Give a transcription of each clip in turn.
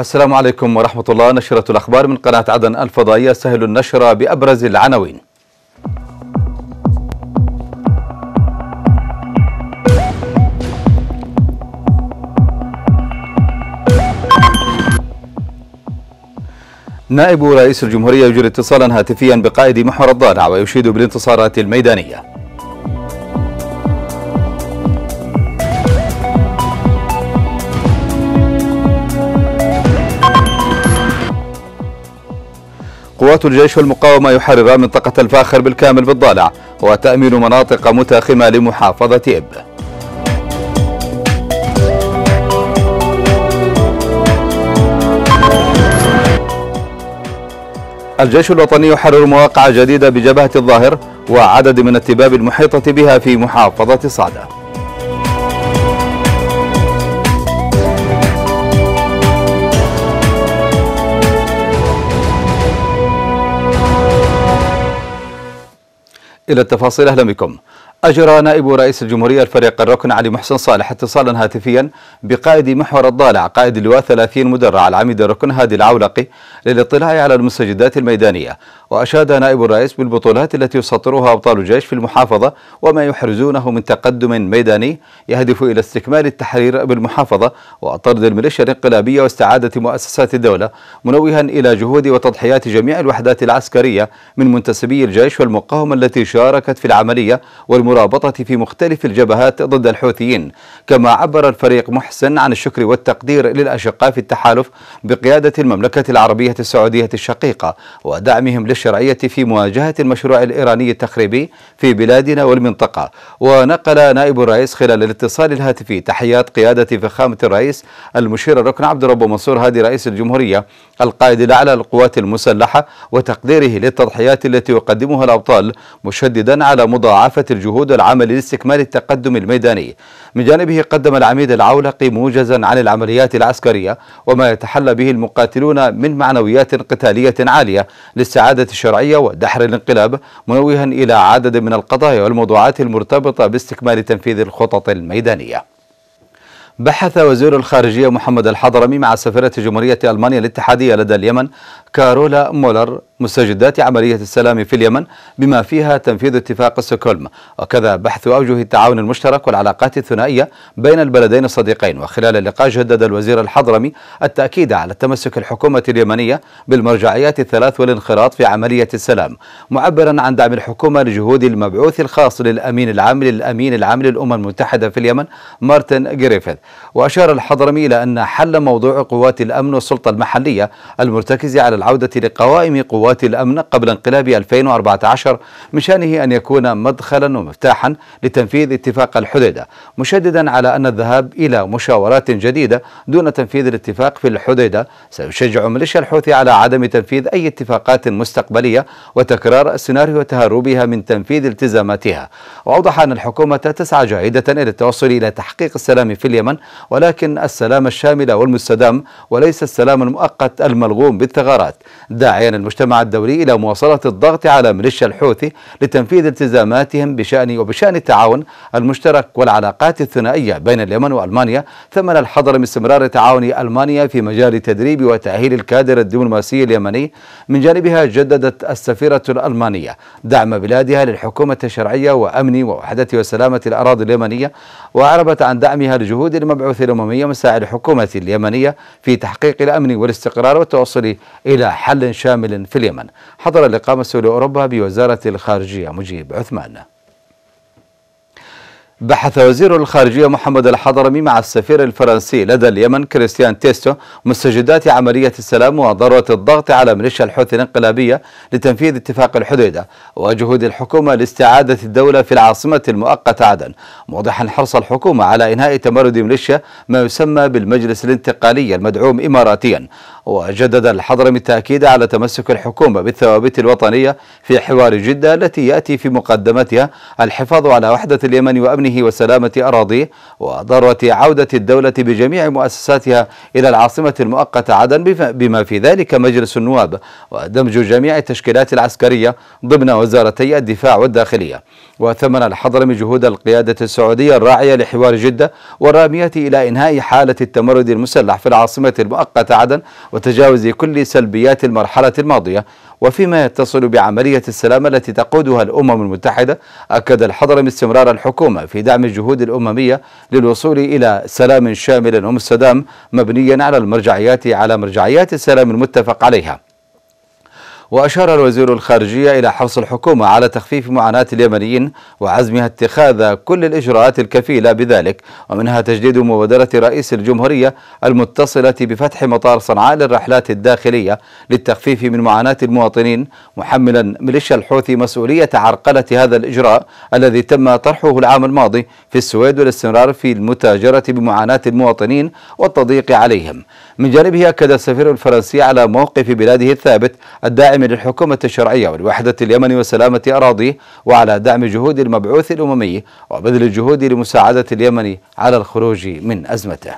السلام عليكم ورحمة الله نشرة الأخبار من قناة عدن الفضائية سهل النشرة بأبرز العناوين نائب رئيس الجمهورية يجري اتصالا هاتفيا بقائد محور الضالع ويشيد بالانتصارات الميدانية قوات الجيش والمقاومة يحررا منطقة الفاخر بالكامل بالضالع وتأمين مناطق متاخمة لمحافظة إب الجيش الوطني يحرر مواقع جديدة بجبهة الظاهر وعدد من التباب المحيطة بها في محافظة صعده إلى التفاصيل أهلا بكم أجرى نائب رئيس الجمهورية الفريق الركن علي محسن صالح اتصالا هاتفيا بقائد محور الضالع قائد اللواء 30 مدرع العميد الركن هادي العولقي للاطلاع على المستجدات الميدانية وأشاد نائب الرئيس بالبطولات التي يسطرها أبطال الجيش في المحافظة وما يحرزونه من تقدم ميداني يهدف إلى استكمال التحرير بالمحافظة وطرد الميليشيا الانقلابية واستعادة مؤسسات الدولة منوها إلى جهود وتضحيات جميع الوحدات العسكرية من منتسبي الجيش والمقاومة التي شاركت في العملية والمرابطة في مختلف الجبهات ضد الحوثيين كما عبر الفريق محسن عن الشكر والتقدير للأشقاء في التحالف بقيادة المملكة العربية السعودية الشقيقة ودعمهم للشعب الشرعية في مواجهة المشروع الإيراني التخريبي في بلادنا والمنطقة ونقل نائب الرئيس خلال الاتصال الهاتفي تحيات قيادة فخامة الرئيس المشير الركن عبد الرب منصور هادي رئيس الجمهورية القائد الأعلى للقوات المسلحة وتقديره للتضحيات التي يقدمها الأبطال مشددا على مضاعفة الجهود والعمل لاستكمال التقدم الميداني من جانبه قدم العميد العولقي موجزا عن العمليات العسكرية وما يتحلى به المقاتلون من معنويات قتالية عالية للسعادة الشرعية ودحر الانقلاب منوها إلى عدد من القضايا والموضوعات المرتبطة باستكمال تنفيذ الخطط الميدانية بحث وزير الخارجية محمد الحضرمي مع سفيرة جمهورية ألمانيا الاتحادية لدى اليمن كارولا مولر مستجدات عملية السلام في اليمن بما فيها تنفيذ اتفاق سوكولم وكذا بحث أوجه التعاون المشترك والعلاقات الثنائية بين البلدين الصديقين وخلال اللقاء جدد الوزير الحضرمي التأكيد على تمسك الحكومة اليمنية بالمرجعيات الثلاث والانخراط في عملية السلام معبرا عن دعم الحكومة لجهود المبعوث الخاص للأمين العام للأمين العام للأمم المتحدة في اليمن مارتن جريفيث وأشار الحضرمي إلى أن حل موضوع قوات الأمن والسلطة المحلية المرتكزة على العودة لقوائم قوات الأمن قبل انقلاب 2014 من شأنه أن يكون مدخلا ومفتاحا لتنفيذ اتفاق الحديدة مشددا على أن الذهاب إلى مشاورات جديدة دون تنفيذ الاتفاق في الحديدة سيشجع ميليشيا الحوثي على عدم تنفيذ أي اتفاقات مستقبلية وتكرار سيناريو تهربها من تنفيذ التزاماتها وأوضح أن الحكومة تسعى جاهدة إلى التوصل إلى تحقيق السلام في اليمن ولكن السلام الشامل والمستدام وليس السلام المؤقت الملغوم بالثغرات الانتخابات داعيا المجتمع الدولي إلى مواصلة الضغط على ميليشيا الحوثي لتنفيذ التزاماتهم بشأن وبشأن التعاون المشترك والعلاقات الثنائية بين اليمن وألمانيا ثمن الحظر من استمرار تعاون ألمانيا في مجال تدريب وتأهيل الكادر الدبلوماسي اليمني من جانبها جددت السفيرة الألمانية دعم بلادها للحكومة الشرعية وأمن ووحدة وسلامة الأراضي اليمنية وأعربت عن دعمها لجهود المبعوث الأممي مساعد الحكومة اليمنية في تحقيق الأمن والاستقرار والتوصل إلى إلى حل شامل في اليمن حضر اللقاء مسؤول أوروبا بوزارة الخارجية مجيب عثمان بحث وزير الخارجية محمد الحضرمي مع السفير الفرنسي لدى اليمن كريستيان تيستو مستجدات عملية السلام وضرورة الضغط على ميليشيا الحوثي الانقلابية لتنفيذ اتفاق الحديدة وجهود الحكومة لاستعادة الدولة في العاصمة المؤقتة عدن موضحا حرص الحكومة على إنهاء تمرد ميليشيا ما يسمى بالمجلس الانتقالي المدعوم إماراتيا وجدد الحضرمي التأكيد على تمسك الحكومة بالثوابت الوطنية في حوار جدة التي يأتي في مقدمتها الحفاظ على وحدة اليمن وأمنها أمنه وسلامة أراضيه وضرورة عودة الدولة بجميع مؤسساتها إلى العاصمة المؤقتة عدن بما في ذلك مجلس النواب ودمج جميع التشكيلات العسكرية ضمن وزارتي الدفاع والداخلية وثمن الحضرمي جهود القيادة السعودية الراعية لحوار جدة والرامية إلى إنهاء حالة التمرد المسلح في العاصمة المؤقتة عدن وتجاوز كل سلبيات المرحلة الماضية وفيما يتصل بعملية السلام التي تقودها الأمم المتحدة أكد الحضرم استمرار الحكومة في دعم الجهود الأممية للوصول إلى سلام شامل ومستدام مبنيا على المرجعيات على مرجعيات السلام المتفق عليها وأشار الوزير الخارجية إلى حرص الحكومة على تخفيف معاناة اليمنيين وعزمها اتخاذ كل الإجراءات الكفيلة بذلك ومنها تجديد مبادرة رئيس الجمهورية المتصلة بفتح مطار صنعاء للرحلات الداخلية للتخفيف من معاناة المواطنين محملا ميليشيا الحوثي مسؤولية عرقلة هذا الإجراء الذي تم طرحه العام الماضي في السويد والاستمرار في المتاجرة بمعاناة المواطنين والتضييق عليهم من جانبه أكد السفير الفرنسي على موقف بلاده الثابت الداعم دعم للحكومة الشرعية ولوحدة اليمن وسلامة أراضيه وعلى دعم جهود المبعوث الأممي وبذل الجهود لمساعدة اليمن على الخروج من أزمته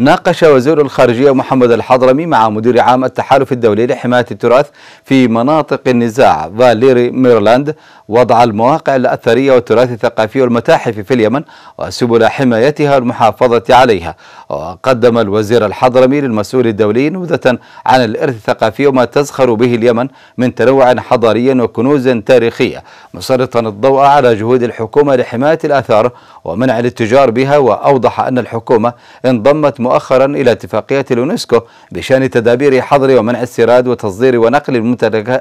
ناقش وزير الخارجية محمد الحضرمي مع مدير عام التحالف الدولي لحماية التراث في مناطق النزاع فاليري ميرلاند وضع المواقع الأثرية والتراث الثقافي والمتاحف في اليمن وسبل حمايتها والمحافظة عليها وقدم الوزير الحضرمي للمسؤول الدولي نبذة عن الإرث الثقافي وما تزخر به اليمن من تنوع حضاري وكنوز تاريخية مسلطا الضوء على جهود الحكومة لحماية الآثار ومنع الاتجار بها وأوضح أن الحكومة انضمت مؤخرا إلى اتفاقية اليونسكو بشأن تدابير حظر ومنع استيراد وتصدير ونقل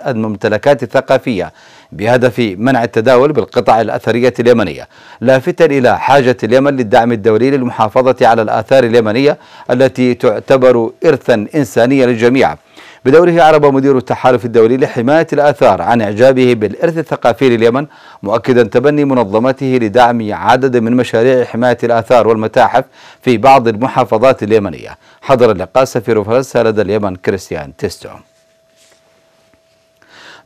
الممتلكات الثقافية بهدف منع التداول بالقطع الأثرية اليمنية لافتا إلى حاجة اليمن للدعم الدولي للمحافظة على الآثار اليمنية التي تعتبر إرثا إنسانيا للجميع بدوره عرب مدير التحالف الدولي لحماية الآثار عن إعجابه بالإرث الثقافي لليمن مؤكدا تبني منظمته لدعم عدد من مشاريع حماية الآثار والمتاحف في بعض المحافظات اليمنية حضر اللقاء سفير فرنسا لدى اليمن كريستيان تيستو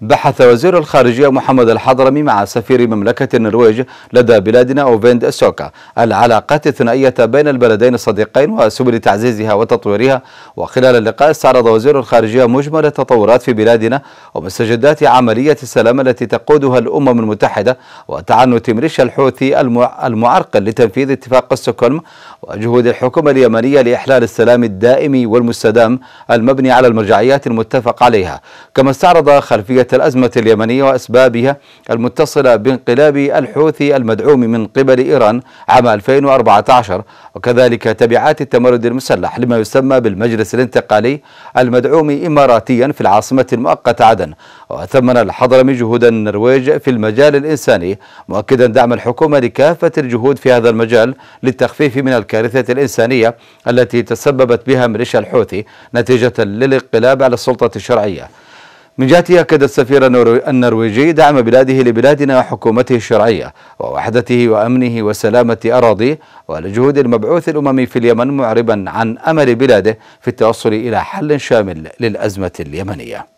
بحث وزير الخارجية محمد الحضرمي مع سفير مملكة النرويج لدى بلادنا أوفيند سوكا العلاقات الثنائية بين البلدين الصديقين وسبل تعزيزها وتطويرها وخلال اللقاء استعرض وزير الخارجية مجمل التطورات في بلادنا ومستجدات عملية السلام التي تقودها الأمم المتحدة وتعنت مريش الحوثي المعرقل لتنفيذ اتفاق ستوكهولم وجهود الحكومة اليمنية لإحلال السلام الدائم والمستدام المبني على المرجعيات المتفق عليها كما استعرض خلفية الأزمة اليمنية وأسبابها المتصلة بانقلاب الحوثي المدعوم من قبل إيران عام 2014 وكذلك تبعات التمرد المسلح لما يسمى بالمجلس الانتقالي المدعوم إماراتيا في العاصمة المؤقتة عدن وثمن الحضرمي جهود النرويج في المجال الإنساني مؤكدا دعم الحكومة لكافة الجهود في هذا المجال للتخفيف من الكارثة الإنسانية التي تسببت بها ميليشيا الحوثي نتيجة للانقلاب على السلطة الشرعية من جهته أكد السفير النرويجي دعم بلاده لبلادنا وحكومته الشرعية ووحدته وأمنه وسلامة أراضيه ولجهود المبعوث الأممي في اليمن معربا عن أمل بلاده في التوصل إلى حل شامل للأزمة اليمنية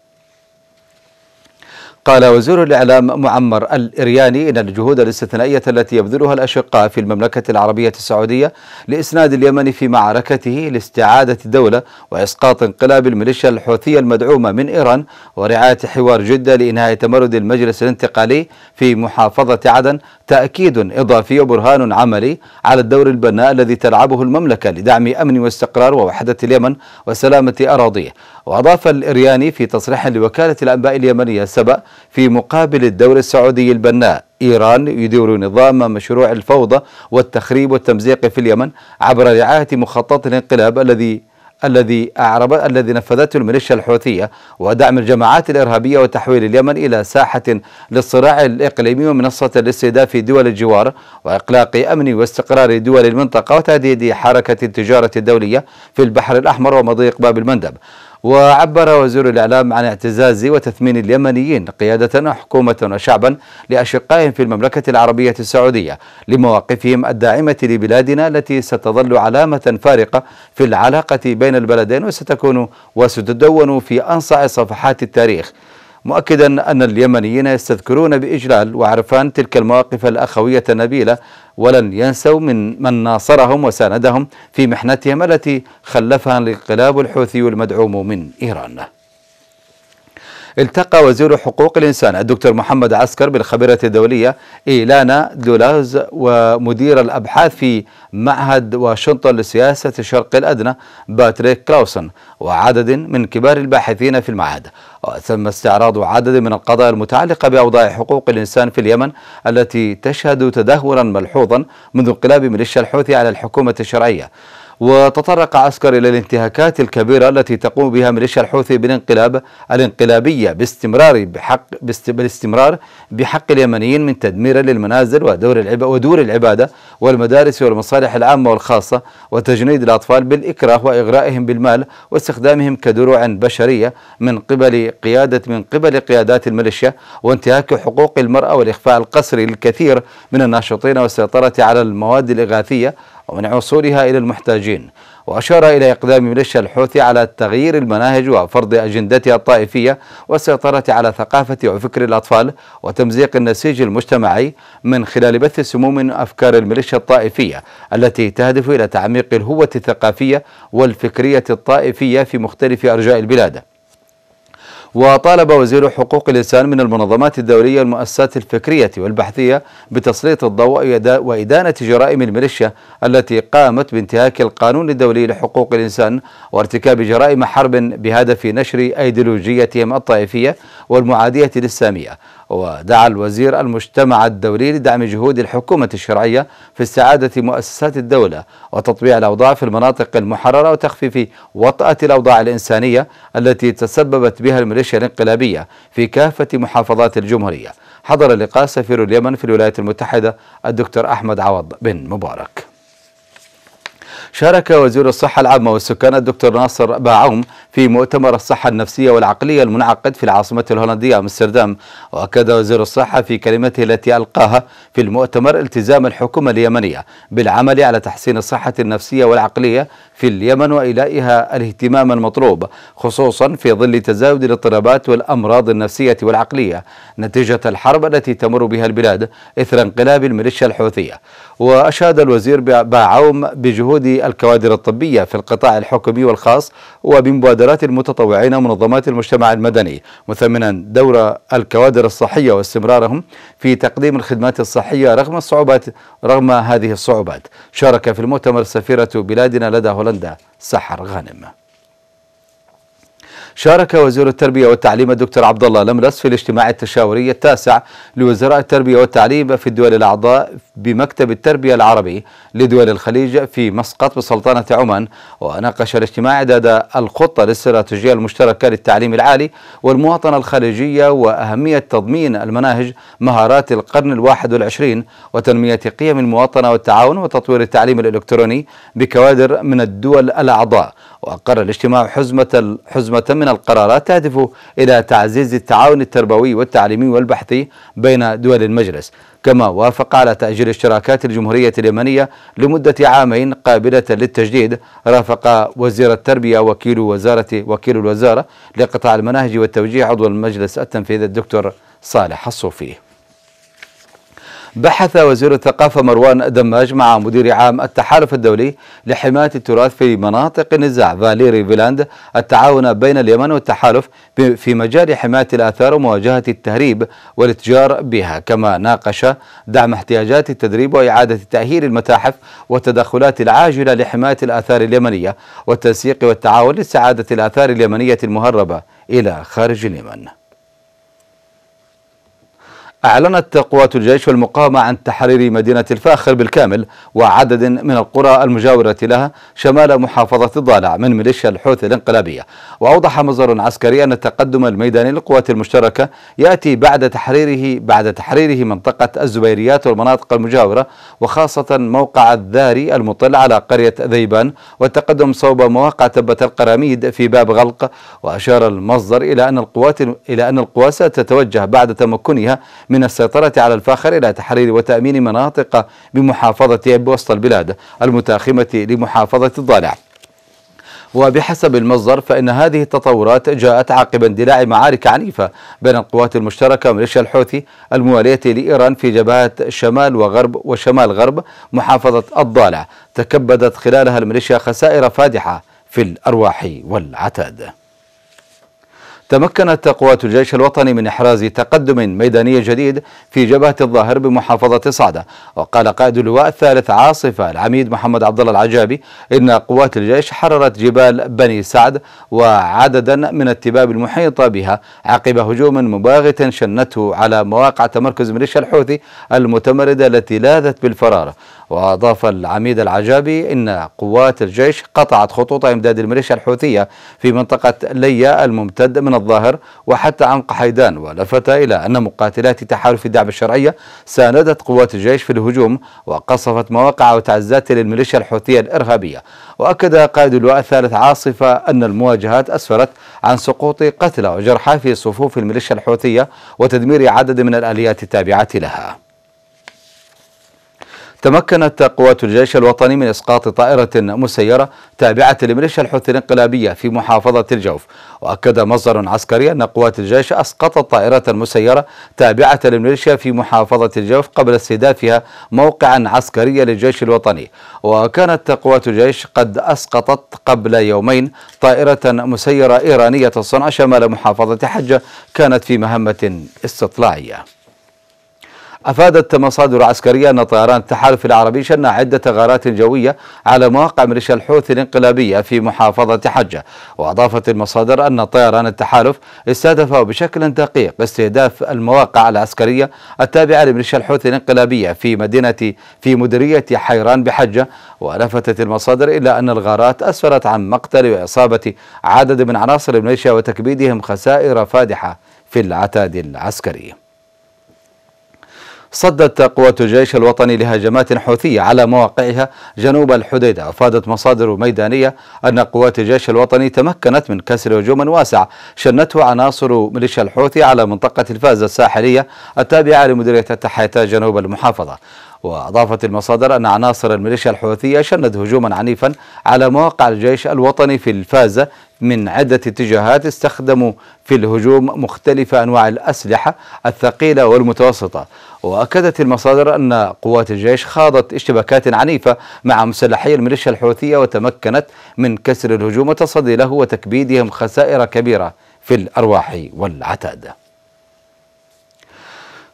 قال وزير الإعلام معمر الإرياني إن الجهود الاستثنائية التي يبذلها الأشقاء في المملكة العربية السعودية لإسناد اليمن في معركته لاستعادة الدولة وإسقاط انقلاب الميليشيا الحوثية المدعومة من إيران ورعاية حوار جدة لإنهاء تمرد المجلس الانتقالي في محافظة عدن تأكيد إضافي وبرهان عملي على الدور البناء الذي تلعبه المملكة لدعم أمن واستقرار ووحدة اليمن وسلامة أراضيه وأضاف الإرياني في تصريح لوكالة الأنباء اليمنية سبأ في مقابل الدولة السعودي البناء إيران يدير نظام مشروع الفوضى والتخريب والتمزيق في اليمن عبر رعاية مخطط الانقلاب الذي الذي أعرب الذي نفذته الميليشيا الحوثية ودعم الجماعات الإرهابية وتحويل اليمن إلى ساحة للصراع الإقليمي ومنصة لاستهداف دول الجوار وإقلاق أمن واستقرار دول المنطقة وتهديد حركة التجارة الدولية في البحر الأحمر ومضيق باب المندب وعبر وزير الإعلام عن اعتزاز وتثمين اليمنيين قيادة وحكومة وشعبا لأشقائهم في المملكة العربية السعودية لمواقفهم الداعمة لبلادنا التي ستظل علامة فارقة في العلاقة بين البلدين وستكون وستدون في أنصع صفحات التاريخ مؤكدا أن اليمنيين يستذكرون بإجلال وعرفان تلك المواقف الأخوية النبيلة ولن ينسوا من من ناصرهم وساندهم في محنتهم التي خلفها الانقلاب الحوثي المدعوم من إيران التقى وزير حقوق الإنسان الدكتور محمد عسكر بالخبيرة الدولية إيلانا دولاز ومدير الأبحاث في معهد واشنطن لسياسة الشرق الأدنى باتريك كلاوسون وعدد من كبار الباحثين في المعهد وتم استعراض عدد من القضايا المتعلقة بأوضاع حقوق الإنسان في اليمن التي تشهد تدهورا ملحوظا منذ انقلاب ميليشيا الحوثي على الحكومة الشرعية وتطرق عسكر إلى الانتهاكات الكبيرة التي تقوم بها ميليشيا الحوثي بالانقلاب الانقلابية باستمرار بحق بالاستمرار بحق اليمنيين من تدمير للمنازل ودور العب ودور العبادة والمدارس والمصالح العامة والخاصة وتجنيد الأطفال بالإكراه وإغرائهم بالمال واستخدامهم كدروع بشرية من قبل قيادة من قبل قيادات الميليشيا وانتهاك حقوق المرأة والإخفاء القسري للكثير من الناشطين والسيطرة على المواد الإغاثية ومن وصولها إلى المحتاجين وأشار إلى إقدام ميليشيا الحوثي على تغيير المناهج وفرض أجندتها الطائفية والسيطرة على ثقافة وفكر الأطفال وتمزيق النسيج المجتمعي من خلال بث سموم أفكار الميليشيا الطائفية التي تهدف إلى تعميق الهوة الثقافية والفكرية الطائفية في مختلف أرجاء البلاد وطالب وزير حقوق الإنسان من المنظمات الدولية والمؤسسات الفكرية والبحثية بتسليط الضوء وإدانة جرائم الميليشيا التي قامت بانتهاك القانون الدولي لحقوق الإنسان وارتكاب جرائم حرب بهدف نشر أيديولوجيتهم الطائفية والمعادية للسامية ودعا الوزير المجتمع الدولي لدعم جهود الحكومة الشرعية في استعادة مؤسسات الدولة وتطبيع الأوضاع في المناطق المحررة وتخفيف وطأة الأوضاع الإنسانية التي تسببت بها الميليشيا الانقلابية في كافة محافظات الجمهورية حضر اللقاء سفير اليمن في الولايات المتحدة الدكتور أحمد عوض بن مبارك شارك وزير الصحة العامة والسكان الدكتور ناصر باعوم في مؤتمر الصحة النفسية والعقلية المنعقد في العاصمة الهولندية أمستردام وأكد وزير الصحة في كلمته التي ألقاها في المؤتمر التزام الحكومة اليمنية بالعمل على تحسين الصحة النفسية والعقلية في اليمن وإلائها الاهتمام المطلوب خصوصا في ظل تزايد الاضطرابات والأمراض النفسية والعقلية نتيجة الحرب التي تمر بها البلاد إثر انقلاب الميليشيا الحوثية وأشاد الوزير باعوم بجهود الكوادر الطبية في القطاع الحكومي والخاص وبمبادرات المتطوعين ومنظمات المجتمع المدني مثمنا دور الكوادر الصحية واستمرارهم في تقديم الخدمات الصحية رغم الصعوبات رغم هذه الصعوبات شارك في المؤتمر سفيرة بلادنا لدى هولندا سحر غانم شارك وزير التربية والتعليم الدكتور عبد الله لملس في الاجتماع التشاوري التاسع لوزراء التربية والتعليم في الدول الأعضاء بمكتب التربية العربي لدول الخليج في مسقط بسلطنة عمان وناقش الاجتماع إعداد الخطة الاستراتيجية المشتركة للتعليم العالي والمواطنة الخليجية وأهمية تضمين المناهج مهارات القرن الواحد والعشرين وتنمية قيم المواطنة والتعاون وتطوير التعليم الإلكتروني بكوادر من الدول الأعضاء وأقر الاجتماع حزمة حزمة من القرارات تهدف إلى تعزيز التعاون التربوي والتعليمي والبحثي بين دول المجلس، كما وافق على تأجيل اشتراكات الجمهورية اليمنية لمدة عامين قابلة للتجديد، رافق وزير التربية وكيل وزارة وكيل الوزارة لقطاع المناهج والتوجيه عضو المجلس التنفيذي الدكتور صالح الصوفي. بحث وزير الثقافة مروان دماج مع مدير عام التحالف الدولي لحماية التراث في مناطق النزاع فاليري فيلاند التعاون بين اليمن والتحالف في مجال حماية الآثار ومواجهة التهريب والاتجار بها كما ناقش دعم احتياجات التدريب وإعادة تأهيل المتاحف والتدخلات العاجلة لحماية الآثار اليمنية والتنسيق والتعاون لسعادة الآثار اليمنية المهربة إلى خارج اليمن أعلنت قوات الجيش والمقاومة عن تحرير مدينة الفاخر بالكامل وعدد من القرى المجاورة لها شمال محافظة الضالع من ميليشيا الحوثي الانقلابية وأوضح مصدر عسكري أن التقدم الميداني للقوات المشتركة يأتي بعد تحريره بعد تحريره منطقة الزبيريات والمناطق المجاورة وخاصة موقع الذاري المطل على قرية ذيبان والتقدم صوب مواقع تبة القراميد في باب غلق وأشار المصدر إلى أن القوات إلى أن القوات ستتوجه بعد تمكنها من السيطرة على الفاخر إلى تحرير وتأمين مناطق بمحافظة بوسط البلاد المتاخمة لمحافظة الضالع وبحسب المصدر فإن هذه التطورات جاءت عقب اندلاع معارك عنيفة بين القوات المشتركة وميليشيا الحوثي الموالية لإيران في جبهات شمال وغرب وشمال غرب محافظة الضالع تكبدت خلالها الميليشيا خسائر فادحة في الأرواح والعتاد تمكنت قوات الجيش الوطني من إحراز تقدم ميداني جديد في جبهة الظاهر بمحافظة صعدة وقال قائد اللواء الثالث عاصفة العميد محمد عبد الله العجابي إن قوات الجيش حررت جبال بني سعد وعددا من التباب المحيطة بها عقب هجوم مباغت شنته على مواقع تمركز ميليشيا الحوثي المتمردة التي لاذت بالفرار وأضاف العميد العجابي إن قوات الجيش قطعت خطوط إمداد الميليشيا الحوثية في منطقة ليا الممتد من الظاهر وحتى عمق حيدان ولفت إلى أن مقاتلات تحالف الدعم الشرعية ساندت قوات الجيش في الهجوم وقصفت مواقع وتعزيزات للميليشيا الحوثية الإرهابية وأكد قائد اللواء الثالث عاصفة أن المواجهات أسفرت عن سقوط قتلى وجرحى في صفوف الميليشيا الحوثية وتدمير عدد من الآليات التابعة لها تمكنت قوات الجيش الوطني من إسقاط طائرة مسيرة تابعة لميليشيا الحوثي الانقلابية في محافظة الجوف وأكد مصدر عسكري أن قوات الجيش أسقطت طائرة مسيرة تابعة لميليشيا في محافظة الجوف قبل استهدافها موقعا عسكريا للجيش الوطني وكانت قوات الجيش قد أسقطت قبل يومين طائرة مسيرة إيرانية الصنع شمال محافظة حجة كانت في مهمة استطلاعية أفادت مصادر عسكرية أن طيران التحالف العربي شن عدة غارات جوية على مواقع ميليشيا الحوثي الانقلابية في محافظة حجة وأضافت المصادر أن طيران التحالف استهدف بشكل دقيق استهداف المواقع العسكرية التابعة لميليشيا الحوثي الانقلابية في مدينة في مديرية حيران بحجة ولفتت المصادر إلى أن الغارات أسفرت عن مقتل وإصابة عدد من عناصر الميليشيا وتكبيدهم خسائر فادحة في العتاد العسكري صدت قوات الجيش الوطني لهجمات حوثية على مواقعها جنوب الحديدة أفادت مصادر ميدانية أن قوات الجيش الوطني تمكنت من كسر هجوم واسع شنته عناصر ميليشيا الحوثي على منطقة الفازة الساحلية التابعة لمديرية التحيتا جنوب المحافظة وأضافت المصادر أن عناصر الميليشيا الحوثية شنت هجوما عنيفا على مواقع الجيش الوطني في الفازة من عدة اتجاهات استخدموا في الهجوم مختلف أنواع الأسلحة الثقيلة والمتوسطة وأكدت المصادر أن قوات الجيش خاضت اشتباكات عنيفة مع مسلحي الميليشيا الحوثية وتمكنت من كسر الهجوم وتصدي له وتكبيدهم خسائر كبيرة في الأرواح والعتاد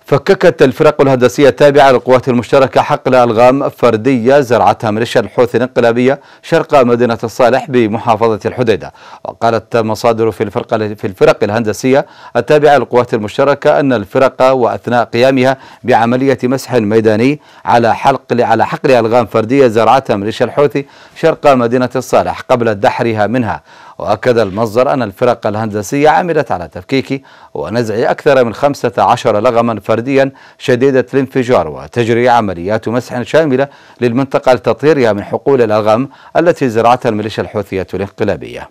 فككت الفرق الهندسية التابعة للقوات المشتركة حقل ألغام فردية زرعتها ميليشيا الحوثي الانقلابية شرق مدينة الصالح بمحافظة الحديدة وقالت مصادر في الفرق في الفرق الهندسية التابعة للقوات المشتركة أن الفرق وأثناء قيامها بعملية مسح ميداني على حلق على حقل ألغام فردية زرعتها ميليشيا الحوثي شرق مدينة الصالح قبل دحرها منها وأكد المصدر أن الفرق الهندسية عملت على تفكيك ونزع أكثر من 15 لغما فرديا شديدة الانفجار وتجري عمليات مسح شاملة للمنطقة لتطهيرها من حقول الألغام التي زرعتها الميليشيا الحوثية الانقلابية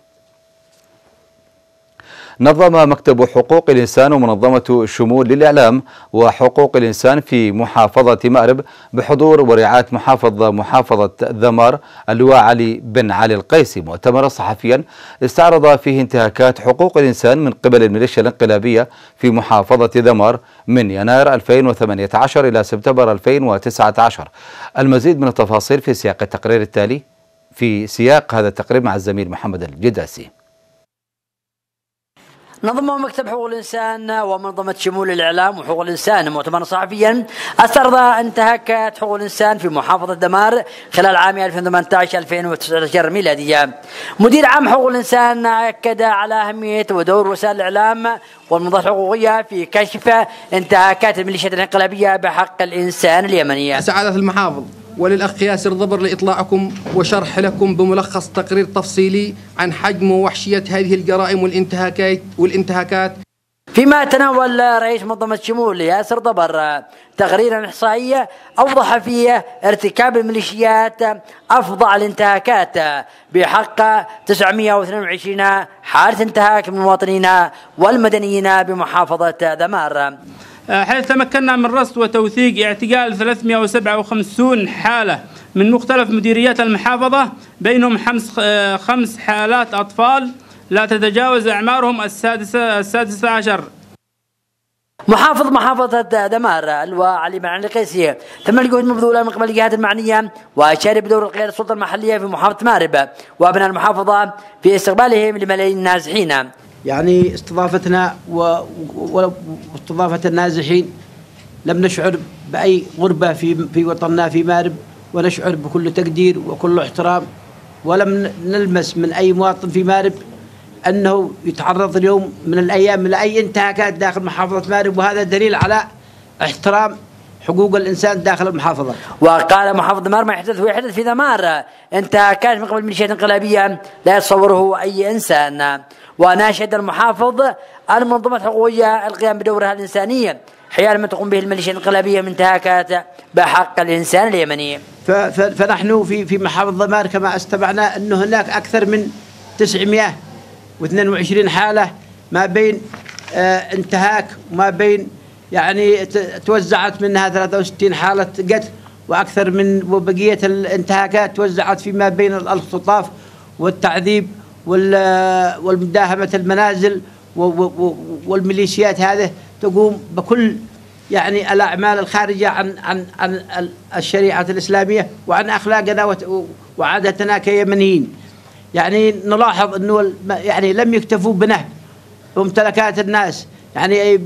نظم مكتب حقوق الإنسان ومنظمة الشمول للإعلام وحقوق الإنسان في محافظة مأرب بحضور ورعاية محافظ محافظة ذمار اللواء علي بن علي القيسي مؤتمرا صحفيا استعرض فيه انتهاكات حقوق الإنسان من قبل الميليشيا الانقلابية في محافظة ذمار من يناير 2018 إلى سبتمبر 2019 المزيد من التفاصيل في سياق التقرير التالي في سياق هذا التقرير مع الزميل محمد الجداسي نظم مكتب حقوق الإنسان ومنظمة شمول الإعلام وحقوق الإنسان مؤتمرا صحفيا استعرض انتهاكات حقوق الإنسان في محافظة دمار خلال عام 2018 2019 ميلادية مدير عام حقوق الإنسان أكد على أهمية ودور وسائل الإعلام والمنظمات الحقوقية في كشف انتهاكات الميليشيات الانقلابية بحق الإنسان اليمنية سعادة المحافظ وللأخ ياسر ضبر لإطلاعكم وشرح لكم بملخص تقرير تفصيلي عن حجم ووحشية هذه الجرائم والانتهاكات والانتهاكات فيما تناول رئيس منظمة شمول ياسر ضبر تقريرا إحصائية أوضح فيه ارتكاب الميليشيات أفظع الانتهاكات بحق 922 حادث انتهاك من المواطنين والمدنيين بمحافظة ذمار حيث تمكنا من رصد وتوثيق اعتقال 357 حالة من مختلف مديريات المحافظة بينهم آه، خمس حالات أطفال لا تتجاوز أعمارهم السادسة, السادسة عشر محافظ محافظة دمار اللواء علي بن علي القيسي تم الجهود مبذولة من قبل الجهات المعنية وشارك بدور القيادة السلطة المحلية في محافظة مارب وأبناء المحافظة في استقبالهم لملايين النازحين يعني استضافتنا واستضافة النازحين لم نشعر بأي غربة في في وطننا في مارب ونشعر بكل تقدير وكل احترام ولم نلمس من أي مواطن في مارب أنه يتعرض اليوم من الأيام لأي انتهاكات داخل محافظة مارب وهذا دليل على احترام حقوق الانسان داخل المحافظه. وقال محافظ مار ما يحدث ويحدث في ذمار انتهاكات من قبل ميليشيات انقلابية لا يتصوره اي انسان. وناشد المحافظ المنظمة الحقوقية القيام بدورها الإنسانية حيال ما تقوم به الميليشيا الانقلابية من انتهاكات بحق الإنسان اليمني فنحن في في محافظة ضمار كما استمعنا أن هناك أكثر من 922 حالة ما بين آه، انتهاك وما بين يعني توزعت منها 63 حالة قتل وأكثر من وبقية الانتهاكات توزعت فيما بين الخطاف والتعذيب والمداهمة المنازل والميليشيات هذه تقوم بكل يعني الأعمال الخارجة عن عن عن الشريعة الإسلامية وعن أخلاقنا وعادتنا كيمنيين يعني نلاحظ أنه يعني لم يكتفوا بنهب ممتلكات الناس يعني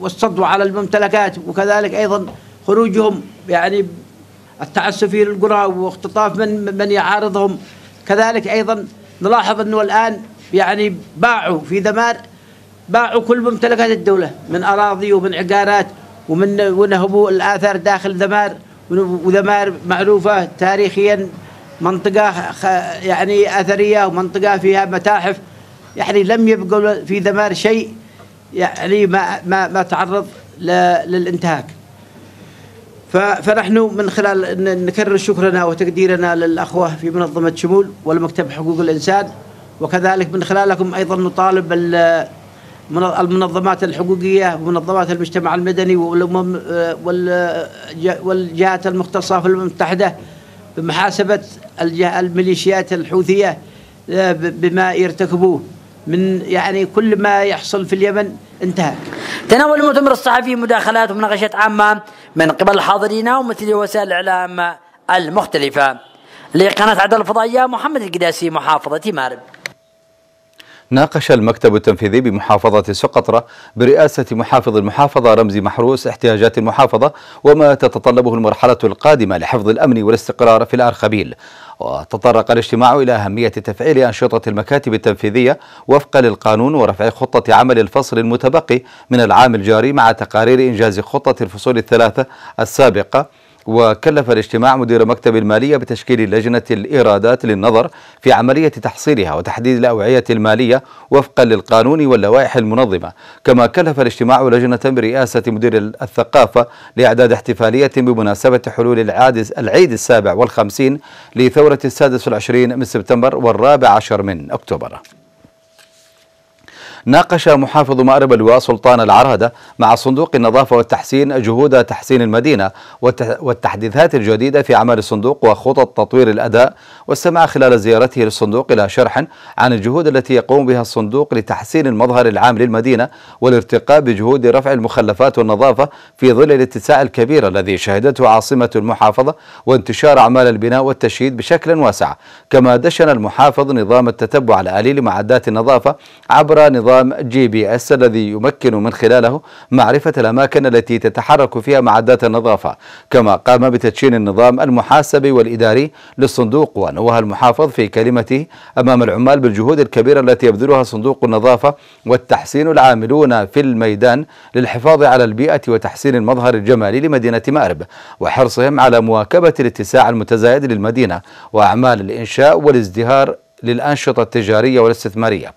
والسطو على الممتلكات وكذلك أيضا خروجهم يعني التعسفي للقرى واختطاف من من يعارضهم كذلك أيضا نلاحظ أنه الآن يعني باعوا في ذمار باعوا كل ممتلكات الدولة من أراضي ومن عقارات ومن ونهبوا الآثار داخل ذمار وذمار معروفة تاريخيا منطقة يعني أثرية ومنطقة فيها متاحف يعني لم يبقى في ذمار شيء يعني ما ما, ما تعرض للانتهاك فنحن من خلال نكرر شكرنا وتقديرنا للأخوة في منظمة شمول والمكتب حقوق الإنسان وكذلك من خلالكم أيضا نطالب المنظمات الحقوقية ومنظمات المجتمع المدني آه، والجهات المختصة في الأمم المتحدة بمحاسبة الميليشيات الحوثية آه، بما يرتكبوه من يعني كل ما يحصل في اليمن انتهى تناول المؤتمر الصحفي مداخلات ومناقشات عامة من قبل الحاضرين ومثل وسائل الإعلام المختلفة لقناة عدن الفضائية محمد القداسي محافظة مارب ناقش المكتب التنفيذي بمحافظة سقطرة برئاسة محافظ المحافظة رمزي محروس احتياجات المحافظة وما تتطلبه المرحلة القادمة لحفظ الأمن والاستقرار في الأرخبيل وتطرق الاجتماع إلى أهمية تفعيل أنشطة المكاتب التنفيذية وفقا للقانون ورفع خطة عمل الفصل المتبقي من العام الجاري مع تقارير إنجاز خطة الفصول الثلاثة السابقة وكلف الاجتماع مدير مكتب المالية بتشكيل لجنة الإيرادات للنظر في عملية تحصيلها وتحديد الأوعية المالية وفقا للقانون واللوائح المنظمة كما كلف الاجتماع لجنة برئاسة مدير الثقافة لإعداد احتفالية بمناسبة حلول العادس العيد السابع والخمسين لثورة السادس والعشرين من سبتمبر والرابع عشر من أكتوبر ناقش محافظ مأرب اللواء سلطان العرهدة مع صندوق النظافة والتحسين جهود تحسين المدينة والتحديثات الجديدة في أعمال الصندوق وخطط تطوير الأداء واستمع خلال زيارته للصندوق إلى شرح عن الجهود التي يقوم بها الصندوق لتحسين المظهر العام للمدينة والارتقاء بجهود رفع المخلفات والنظافة في ظل الاتساع الكبير الذي شهدته عاصمة المحافظة وانتشار أعمال البناء والتشييد بشكل واسع كما دشن المحافظ نظام التتبع الآلي لمعدات النظافة عبر نظام نظام جي بي اس الذي يمكن من خلاله معرفة الأماكن التي تتحرك فيها معدات النظافة كما قام بتدشين النظام المحاسبي والإداري للصندوق ونوه المحافظ في كلمته أمام العمال بالجهود الكبيرة التي يبذلها صندوق النظافة والتحسين العاملون في الميدان للحفاظ على البيئة وتحسين المظهر الجمالي لمدينة مأرب وحرصهم على مواكبة الاتساع المتزايد للمدينة وأعمال الإنشاء والازدهار للأنشطة التجارية والاستثمارية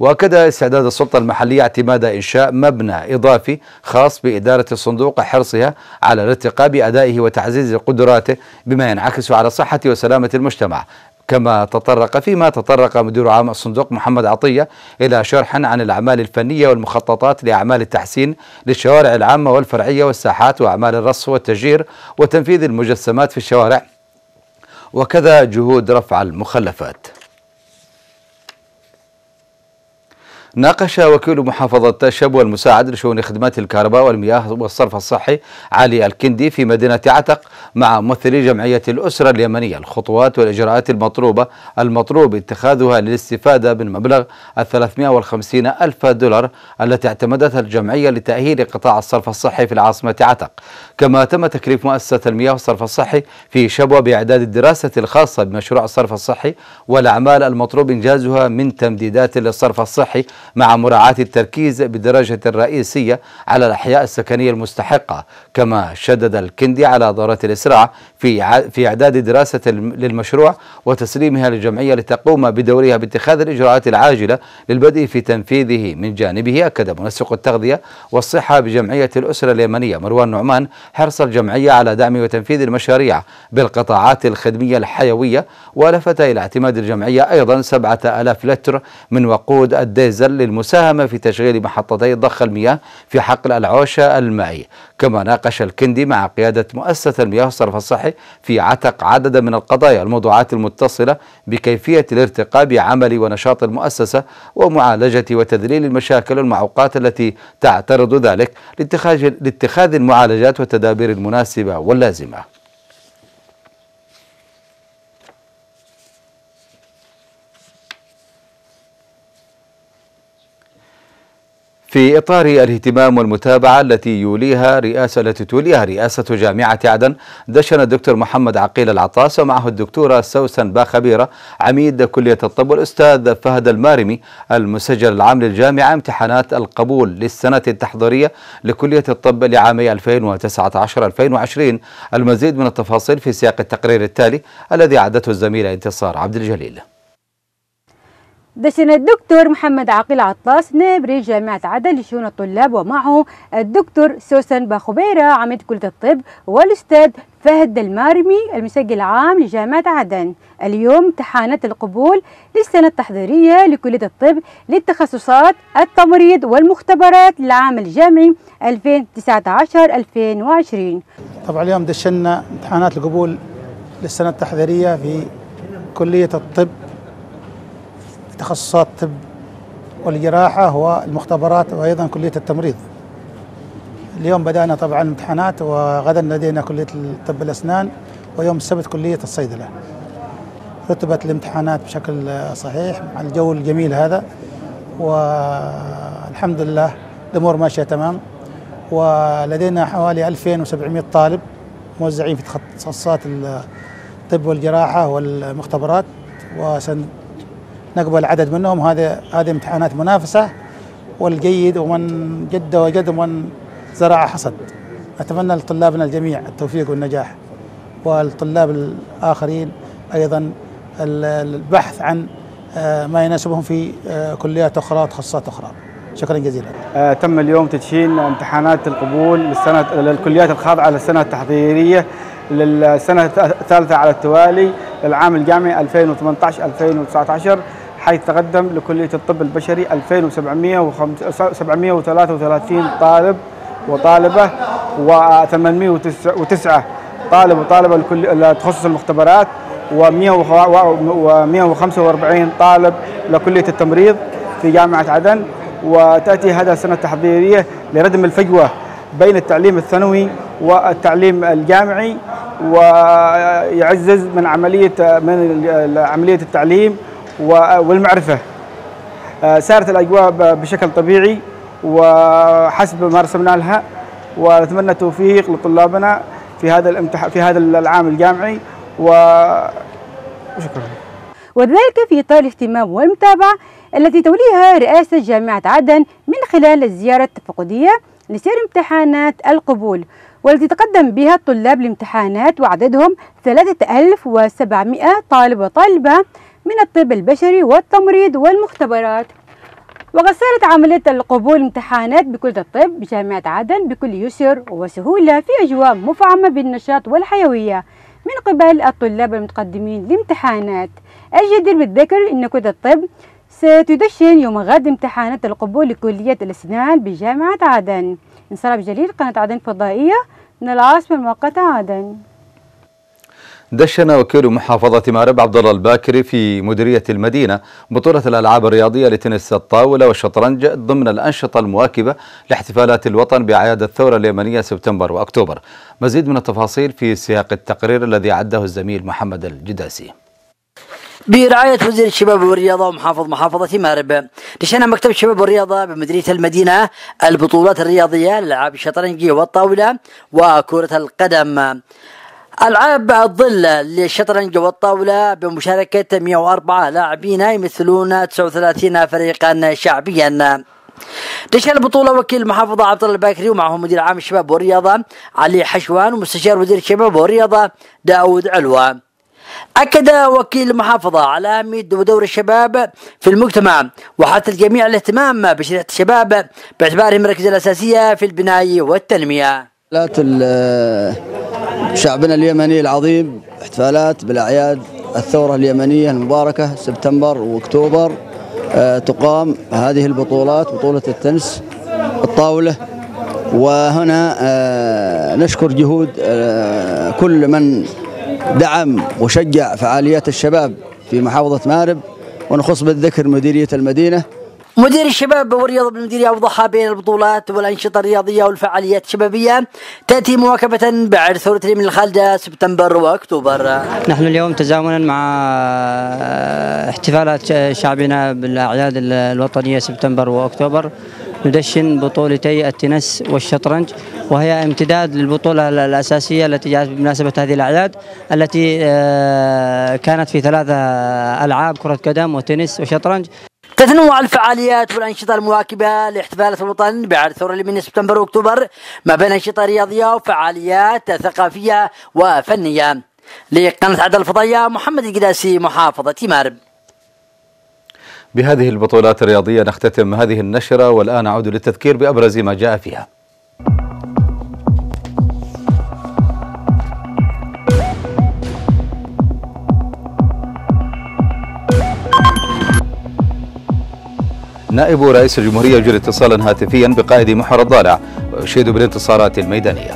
واكد استعداد السلطه المحليه اعتماد انشاء مبنى اضافي خاص باداره الصندوق حرصها على الارتقاء بادائه وتعزيز قدراته بما ينعكس على صحه وسلامه المجتمع كما تطرق فيما تطرق مدير عام الصندوق محمد عطية إلى شرح عن الأعمال الفنية والمخططات لأعمال التحسين للشوارع العامة والفرعية والساحات وأعمال الرصف والتجير وتنفيذ المجسمات في الشوارع وكذا جهود رفع المخلفات ناقش وكيل محافظة شبوة المساعد لشؤون خدمات الكهرباء والمياه والصرف الصحي علي الكندي في مدينة عتق مع ممثلي جمعية الأسرة اليمنية الخطوات والإجراءات المطلوبة المطلوب اتخاذها للاستفادة من مبلغ 350 ألف دولار التي اعتمدتها الجمعية لتأهيل قطاع الصرف الصحي في العاصمة عتق كما تم تكليف مؤسسة المياه والصرف الصحي في شبوة بإعداد الدراسة الخاصة بمشروع الصرف الصحي والأعمال المطلوب إنجازها من تمديدات للصرف الصحي مع مراعاة التركيز بدرجة الرئيسية على الأحياء السكنية المستحقة كما شدد الكندي على ضرورة الإسراع في في إعداد دراسة للمشروع وتسليمها للجمعية لتقوم بدورها باتخاذ الإجراءات العاجلة للبدء في تنفيذه من جانبه أكد منسق التغذية والصحة بجمعية الأسرة اليمنية مروان نعمان حرص الجمعية على دعم وتنفيذ المشاريع بالقطاعات الخدمية الحيوية ولفت إلى اعتماد الجمعية أيضا سبعة ألاف لتر من وقود الديزل للمساهمة في تشغيل محطتي ضخ المياه في حقل العوشة المائية كما ناقش الكندي مع قيادة مؤسسة المياه والصرف الصحي في عتق عددا من القضايا الموضوعات المتصلة بكيفية الارتقاء بعمل ونشاط المؤسسة ومعالجة وتذليل المشاكل والمعوقات التي تعترض ذلك لاتخاذ المعالجات والتدابير المناسبة واللازمة في إطار الاهتمام والمتابعة التي يوليها رئاسة التي توليها رئاسة جامعة عدن دشن الدكتور محمد عقيل العطاس ومعه الدكتورة سوسن باخبيرة عميد كلية الطب والأستاذ فهد المارمي المسجل العام للجامعة امتحانات القبول للسنة التحضيرية لكلية الطب لعامي 2019-2020 المزيد من التفاصيل في سياق التقرير التالي الذي أعدته الزميلة انتصار عبد الجليل دشنا الدكتور محمد عاقل عطاس نابري جامعة عدن لشؤون الطلاب ومعه الدكتور سوسن باخبيرة عميد كلية الطب والأستاذ فهد المارمي المسجل العام لجامعة عدن اليوم امتحانات القبول للسنة التحضيرية لكلية الطب للتخصصات التمريض والمختبرات للعام الجامعي 2019-2020 طبعا اليوم دشنا امتحانات القبول للسنة التحضيرية في كلية الطب تخصصات طب والجراحة والمختبرات وأيضا كلية التمريض اليوم بدأنا طبعا امتحانات وغدا لدينا كلية طب الأسنان ويوم السبت كلية الصيدلة رتبت الامتحانات بشكل صحيح مع الجو الجميل هذا والحمد لله الأمور ماشية تمام ولدينا حوالي 2700 طالب موزعين في تخصصات الطب والجراحة والمختبرات وسن نقبل عدد منهم هذا هذه امتحانات منافسه والجيد ومن جد وجد ومن زرع حصد اتمنى لطلابنا الجميع التوفيق والنجاح والطلاب الاخرين ايضا البحث عن آه، ما يناسبهم في آه، كليات اخرى وتخصصات اخرى شكرا جزيلا آه تم اليوم تدشين امتحانات القبول للسنة للكليات الخاضعة للسنة التحضيرية للسنة الثالثة على التوالي للعام الجامعي 2018-2019 حيث تقدم لكلية الطب البشري 2733 طالب وطالبة و809 طالب وطالبة لتخصص المختبرات و145 طالب لكلية التمريض في جامعة عدن وتأتي هذا السنة التحضيرية لردم الفجوة بين التعليم الثانوي والتعليم الجامعي ويعزز من عملية من عملية التعليم والمعرفة آه، سارت الأجواء بشكل طبيعي وحسب ما رسمنا لها ونتمنى التوفيق لطلابنا في هذا الامتح... في هذا العام الجامعي وشكرا وذلك في إطار الاهتمام والمتابعة التي توليها رئاسة جامعة عدن من خلال الزيارة التفقدية لسير امتحانات القبول والتي تقدم بها الطلاب لامتحانات وعددهم 3700 طالب وطالبة من الطب البشري والتمريض والمختبرات وقد عملية القبول امتحانات بكلية الطب بجامعة عدن بكل يسر وسهولة في أجواء مفعمة بالنشاط والحيوية من قبل الطلاب المتقدمين لامتحانات الجدير بالذكر أن كلية الطب ستدشن يوم غد امتحانات القبول لكلية الأسنان بجامعة عدن انصرف جليل قناة عدن فضائية من العاصمة المؤقتة عدن دشن وكيل محافظة مارب عبد الله الباكري في مديرية المدينة بطولة الألعاب الرياضية لتنس الطاولة والشطرنج ضمن الأنشطة المواكبة لاحتفالات الوطن بأعياد الثورة اليمنية سبتمبر وأكتوبر مزيد من التفاصيل في سياق التقرير الذي عده الزميل محمد الجداسي برعاية وزير الشباب والرياضة ومحافظ محافظة مارب دشنا مكتب الشباب والرياضة بمديرية المدينة البطولات الرياضية لألعاب الشطرنج والطاولة وكرة القدم ألعاب الظل للشطرنج والطاولة بمشاركة 104 لاعبين يمثلون 39 فريقا شعبيا تشهد البطولة وكيل المحافظة عبد الله الباكري ومعه مدير عام الشباب والرياضة علي حشوان ومستشار وزير الشباب والرياضة داود علوة أكد وكيل المحافظة على أهمية ودور الشباب في المجتمع وحث الجميع الاهتمام بشريحة الشباب باعتبارهم المركز الأساسية في البناء والتنمية شعبنا اليمني العظيم احتفالات بالأعياد الثورة اليمنية المباركة سبتمبر وأكتوبر آه، تقام هذه البطولات بطولة التنس الطاولة وهنا آه، نشكر جهود آه، كل من دعم وشجع فعاليات الشباب في محافظة مارب ونخص بالذكر مديرية المدينة مدير الشباب والرياضة بالمديرية أوضح بين البطولات والأنشطة الرياضية والفعاليات الشبابية تأتي مواكبة بعد ثورة اليمين الخالدة سبتمبر وأكتوبر نحن اليوم تزامنا مع احتفالات شعبنا بالأعياد الوطنية سبتمبر وأكتوبر ندشن بطولتي التنس والشطرنج وهي امتداد للبطولة الأساسية التي جاءت بمناسبة هذه الأعياد التي آه، كانت في ثلاثة ألعاب كرة قدم وتنس وشطرنج تتنوع الفعاليات والأنشطة المواكبة لاحتفالات الوطن بعد الثورة من سبتمبر وأكتوبر ما بين أنشطة رياضية وفعاليات ثقافية وفنية لقناة عدل الفضائية محمد القداسي محافظة مارب بهذه البطولات الرياضية نختتم هذه النشرة والآن أعود للتذكير بأبرز ما جاء فيها نائب رئيس الجمهورية يجري اتصالا هاتفيا بقائد محور الضالع ويشيد بالانتصارات الميدانية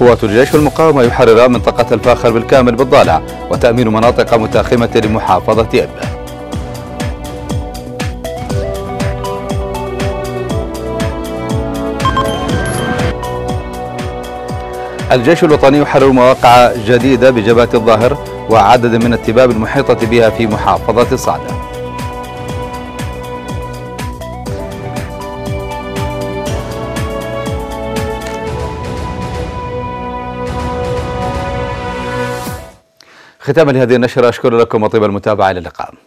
قوات الجيش والمقاومة يحرر منطقة الفاخر بالكامل بالضالع وتأمين مناطق متاخمة لمحافظة ينبع الجيش الوطني يحرر مواقع جديدة بجبهة الظاهر وعدد من التباب المحيطة بها في محافظة صعدة ختاما لهذه النشرة أشكر لكم وطيب المتابعة إلى اللقاء